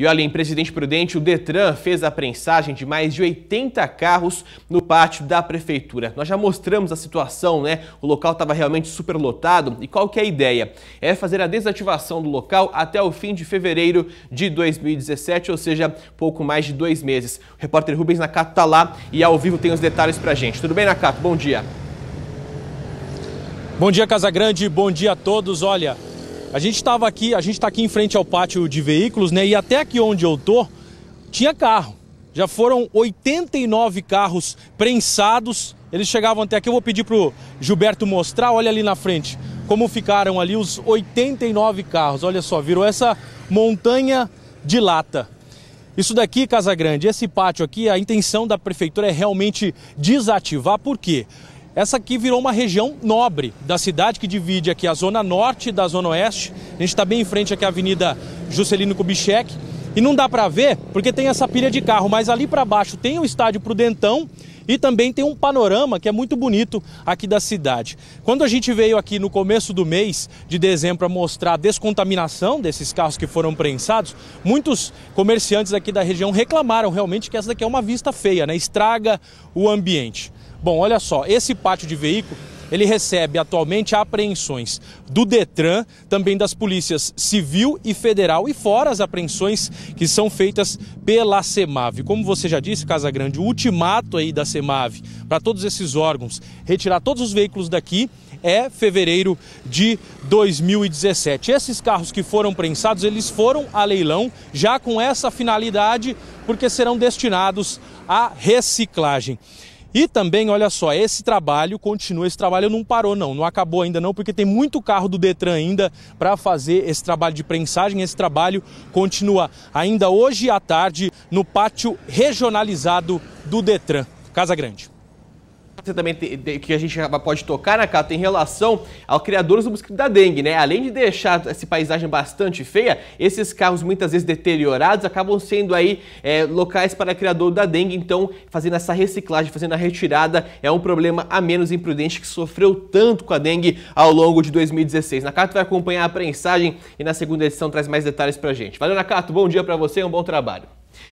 E olha, em Presidente Prudente, o Detran fez a prensagem de mais de 80 carros no pátio da prefeitura. Nós já mostramos a situação, né? O local estava realmente superlotado. E qual que é a ideia? É fazer a desativação do local até o fim de fevereiro de 2017, ou seja, pouco mais de dois meses. O repórter Rubens Nakato está lá e ao vivo tem os detalhes para gente. Tudo bem, Nakato? Bom dia. Bom dia, Casagrande. Bom dia a todos. Olha, a gente estava aqui, a gente está aqui em frente ao pátio de veículos, né? E até aqui onde eu tô, tinha carro. Já foram 89 carros prensados. Eles chegavam até aqui. Eu vou pedir pro Gilberto mostrar. Olha ali na frente como ficaram ali os 89 carros. Olha só, virou essa montanha de lata. Isso daqui, Casa Grande, esse pátio aqui, a intenção da prefeitura é realmente desativar. Por quê? Essa aqui virou uma região nobre da cidade que divide aqui a zona norte da zona oeste. A gente está bem em frente aqui à Avenida Juscelino Kubitschek. E não dá para ver porque tem essa pilha de carro, mas ali para baixo tem o estádio Prudentão e também tem um panorama que é muito bonito aqui da cidade. Quando a gente veio aqui no começo do mês de dezembro a mostrar a descontaminação desses carros que foram prensados, muitos comerciantes aqui da região reclamaram realmente que essa daqui é uma vista feia, né? Estraga o ambiente. Bom, olha só, esse pátio de veículo ele recebe atualmente apreensões do Detran, também das polícias civil e federal, e fora as apreensões que são feitas pela Semave. Como você já disse, Casa Grande, o ultimato aí da Semave para todos esses órgãos retirar todos os veículos daqui é fevereiro de 2017. Esses carros que foram prensados, eles foram a leilão já com essa finalidade, porque serão destinados à reciclagem. E também, olha só, esse trabalho continua, esse trabalho não parou não, não acabou ainda não, porque tem muito carro do Detran ainda para fazer esse trabalho de prensagem, esse trabalho continua ainda hoje à tarde no pátio regionalizado do Detran, Casa Grande você também tem, que a gente pode tocar na né, Cato em relação aos criadores do mosquito da dengue, né? Além de deixar essa paisagem bastante feia, esses carros muitas vezes deteriorados acabam sendo aí é, locais para criador da dengue, então fazendo essa reciclagem, fazendo a retirada é um problema a menos imprudente que sofreu tanto com a dengue ao longo de 2016. Nakato vai acompanhar a prensagem e na segunda edição traz mais detalhes pra gente. Valeu, Nakato, bom dia para você, um bom trabalho.